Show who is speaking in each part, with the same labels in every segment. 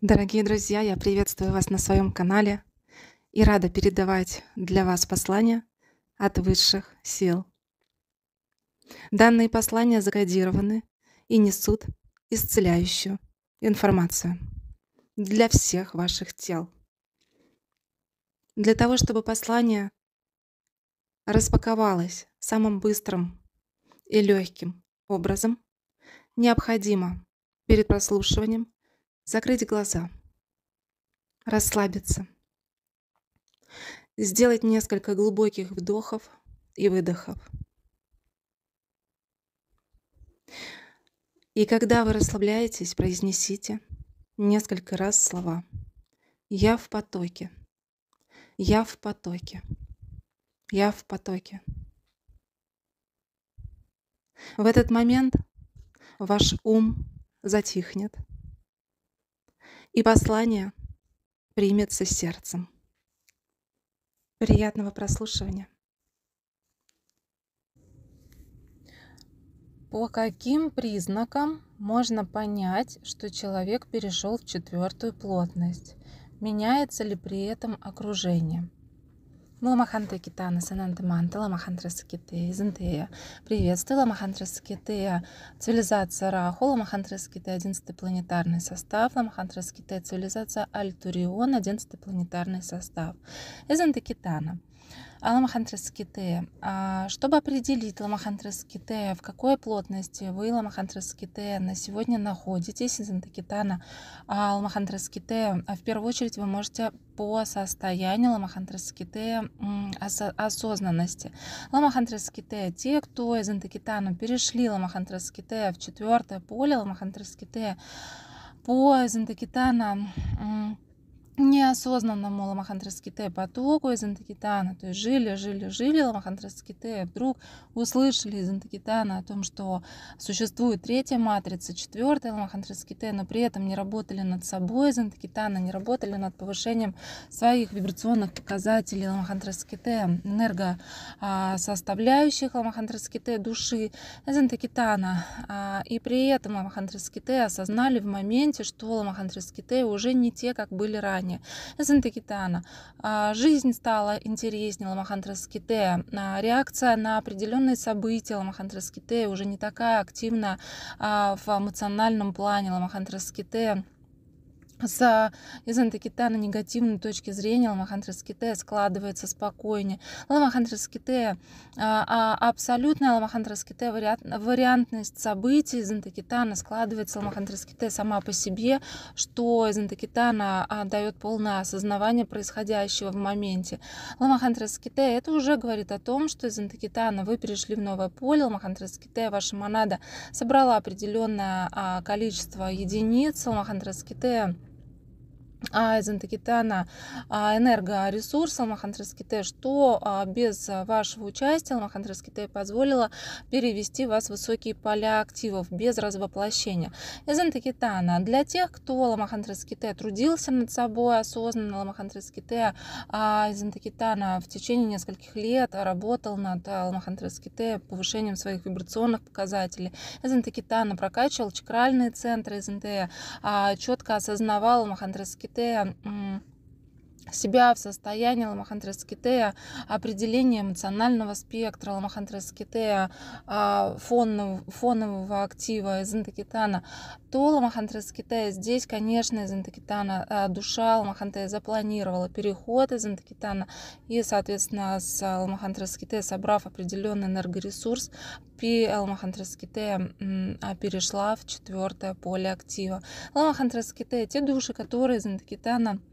Speaker 1: Дорогие друзья, я приветствую вас на своем канале и рада передавать для вас послания от высших сил. Данные послания закодированы и несут исцеляющую информацию для всех ваших тел. Для того, чтобы послание распаковалось самым быстрым и легким образом, необходимо перед прослушиванием закрыть глаза, расслабиться, сделать несколько глубоких вдохов и выдохов. И когда вы расслабляетесь, произнесите несколько раз слова. Я в потоке. Я в потоке. Я в потоке. В этот момент ваш ум затихнет – и послание примется сердцем. Приятного прослушивания. По каким признакам можно понять, что человек перешел в четвертую плотность? Меняется ли при этом окружение? Муламаханта Китана Сананта Манта, Ламахантра Сакитея, Зентея. Приветствую, Ламахантра Сакитея, цивилизация Раху, Ламахантра Сакитея, 11 планетарный состав, Ламахантра Сакитея, цивилизация Альтурион, 11 планетарный состав. Эзента Китана. А, ламахантрес китея. А, чтобы определить ламахантрес китея, в какой плотности вы ламахантрес китея на сегодня находитесь из антокитана а, ламахантрес китея, в первую очередь вы можете по состоянию ламахантрес китея осознанности. Ламахантрес китея, те, кто из антокитана перешли ламахантрес китея в четвертое поле ламахантрес китея, по Зентакитана неосознанно, мол, махантрас потоку из Интакитана, то есть жили, жили, жили махантрас вдруг услышали из Интакитана о том, что существует третья матрица, четвертая махантрас но при этом не работали над собой из Интакитана, не работали над повышением своих вибрационных показателей Махантрас-Ките, энергосоставляющих а, махантрас души из Интакитана. А, и при этом махантрас осознали в моменте, что махантрас уже не те, как были ранее жизни. Зентекитана. А, жизнь стала интереснее Ламахантраските. А, реакция на определенные события Ламахантраските уже не такая активна а, в эмоциональном плане Ламахантраските за изантакита на негативной точки зрения ламахантреските складывается спокойнее. Ламахантреските а, а, абсолютная ламахантреските вариант, вариантность событий изантакитана складывается ламахантреските сама по себе, что изантакитана а, дает полное осознавание происходящего в моменте. Ламахантреските это уже говорит о том, что изантакитана вы перешли в новое поле, ламахантреските ваша монада собрала определенное а, количество единиц, ламахантреските Айзентакитана энергоресурс Алмахандреските, что а, без а, вашего участия Алмахандреските позволило перевести вас в высокие поля активов без развоплощения. Эзентакитана для тех, кто Алмахандреските трудился над собой осознанно, Алмахандреските а, Айзентакитана в течение нескольких лет работал над Алмахандреските повышением своих вибрационных показателей. Эзентакитана прокачивал чакральные центры Эзенте, четко осознавал Алмахандреските くて、うん、себя в состоянии ламахантрескитея определения эмоционального спектра ламахантрескитея а, фонов, фонового актива из интакитана, то ламахантрескитея здесь, конечно, из интакитана а, душа ламахантея запланировала переход из интакитана и, соответственно, с ламахантрескитея, собрав определенный энергоресурс, Пи Ламахантрескитея а, перешла в четвертое поле актива. ламахантраскитея те души, которые из интакитана –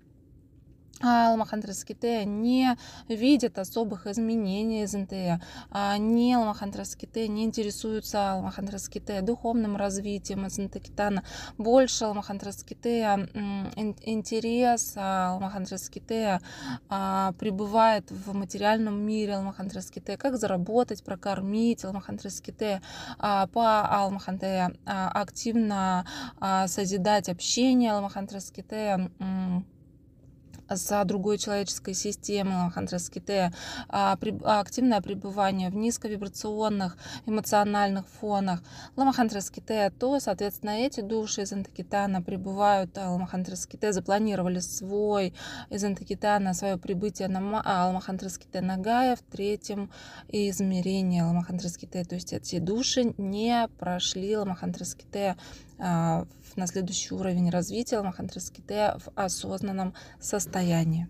Speaker 1: а, Ламахандреските не видят особых изменений из НТЭ, а. а, не Ламахандреските не интересуются Ламахандреските духовным развитием из Китана, Больше Ламахандреските интерес Ламахандреските пребывает в материальном мире Ламахандреските, как заработать, прокормить Ламахандреските, по Алмаханте активно созидать общение Ламахандреските, за другой человеческой системой хондреските, а, а, активное пребывание в низковибрационных эмоциональных фонах ламахандреските, то, соответственно, эти души из Антакитана пребывают, а, ламахандреските запланировали свой из Антакитана, свое прибытие на ламахандреските Нагая в третьем измерении ламахандреските, то есть эти души не прошли ламахандреските а, на следующий уровень развития Махантраските в осознанном состоянии.